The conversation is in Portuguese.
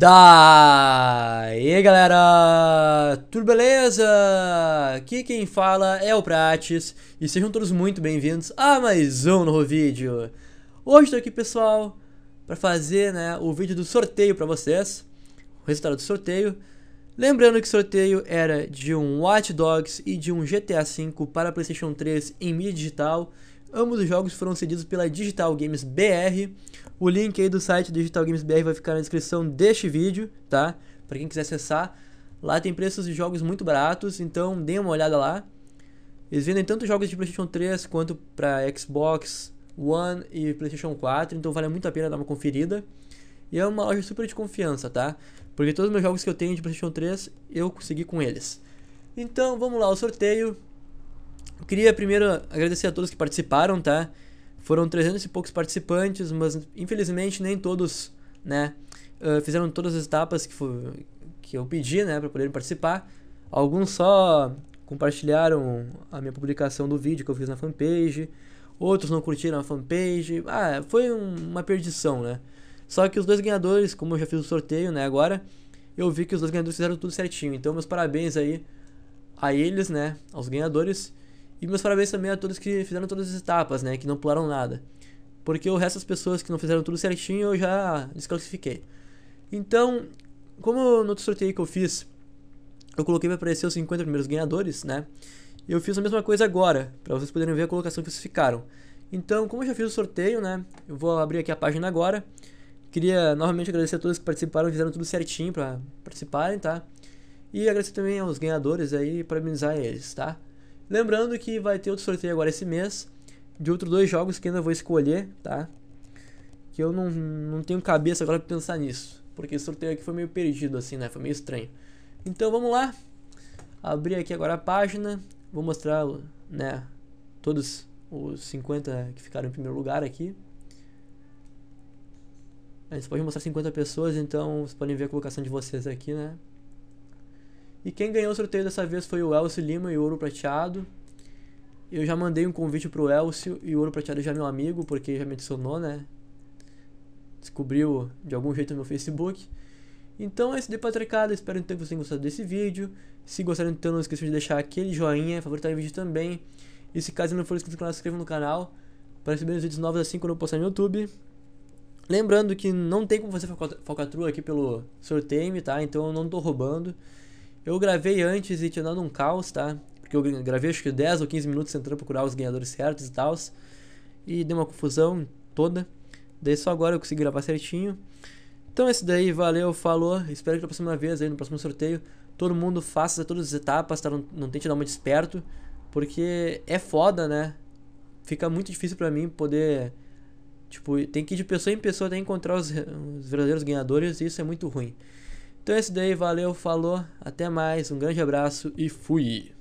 Daí galera, tudo beleza? Aqui quem fala é o Prates e sejam todos muito bem-vindos a mais um novo vídeo. Hoje estou aqui pessoal para fazer né, o vídeo do sorteio para vocês, o resultado do sorteio. Lembrando que o sorteio era de um Watch Dogs e de um GTA V para Playstation 3 em mídia digital Ambos os jogos foram cedidos pela Digital Games BR. O link aí do site Digital Games BR vai ficar na descrição deste vídeo, tá? Para quem quiser acessar. Lá tem preços de jogos muito baratos, então dê uma olhada lá. Eles vendem tanto jogos de PlayStation 3 quanto para Xbox One e PlayStation 4, então vale muito a pena dar uma conferida. E é uma loja super de confiança, tá? Porque todos os meus jogos que eu tenho de PlayStation 3 eu consegui com eles. Então vamos lá, o sorteio. Eu queria primeiro agradecer a todos que participaram, tá? Foram 300 e poucos participantes, mas infelizmente nem todos, né, ah, fizeram todas as etapas que, que eu pedi, né, para poderem participar. Alguns só compartilharam a minha publicação do vídeo que eu fiz na fanpage, outros não curtiram a fanpage. Ah, foi um, uma perdição, né? Só que os dois ganhadores, como eu já fiz o sorteio, né, agora, eu vi que os dois ganhadores fizeram tudo certinho. Então, meus parabéns aí a eles, né, aos ganhadores. E meus parabéns também a todos que fizeram todas as etapas, né? Que não pularam nada. Porque o resto das pessoas que não fizeram tudo certinho eu já desclassifiquei. Então, como no outro sorteio que eu fiz, eu coloquei para aparecer os 50 primeiros ganhadores, né? Eu fiz a mesma coisa agora, para vocês poderem ver a colocação que vocês ficaram. Então, como eu já fiz o sorteio, né? Eu vou abrir aqui a página agora. Queria novamente agradecer a todos que participaram, fizeram tudo certinho para participarem, tá? E agradecer também aos ganhadores aí e parabenizar eles, tá? Lembrando que vai ter outro sorteio agora esse mês. De outros dois jogos que ainda vou escolher, tá? Que eu não, não tenho cabeça agora pra pensar nisso. Porque esse sorteio aqui foi meio perdido, assim, né? Foi meio estranho. Então vamos lá. Abrir aqui agora a página. Vou mostrar, né? Todos os 50 que ficaram em primeiro lugar aqui. a gente pode mostrar 50 pessoas, então vocês podem ver a colocação de vocês aqui, né? E quem ganhou o sorteio dessa vez foi o Elcio Lima e o Ouro Prateado. Eu já mandei um convite pro Elcio e o Ouro Prateado já é meu amigo, porque já me adicionou, né? Descobriu de algum jeito no meu Facebook. Então é isso de patricada, espero que vocês tenham gostado desse vídeo. Se gostaram, então não esqueçam de deixar aquele joinha, favoritar o vídeo também. E se caso não for inscrito no canal, se inscreva no canal para receber os vídeos novos assim quando eu postar no YouTube. Lembrando que não tem como fazer falcatrua aqui pelo sorteio, tá? Então eu não tô roubando. Eu gravei antes e tinha dado um caos, tá? Porque eu gravei acho que 10 ou 15 minutos tentando procurar os ganhadores certos e tal. E deu uma confusão toda. Daí só agora eu consegui gravar certinho. Então esse é daí, valeu, falou. Espero que na próxima vez, aí, no próximo sorteio, todo mundo faça todas as etapas, tá? Não, não tente dar uma desperto. Porque é foda, né? Fica muito difícil para mim poder. Tipo, tem que ir de pessoa em pessoa até encontrar os, os verdadeiros ganhadores e isso é muito ruim. Então é isso daí, valeu, falou, até mais, um grande abraço e fui!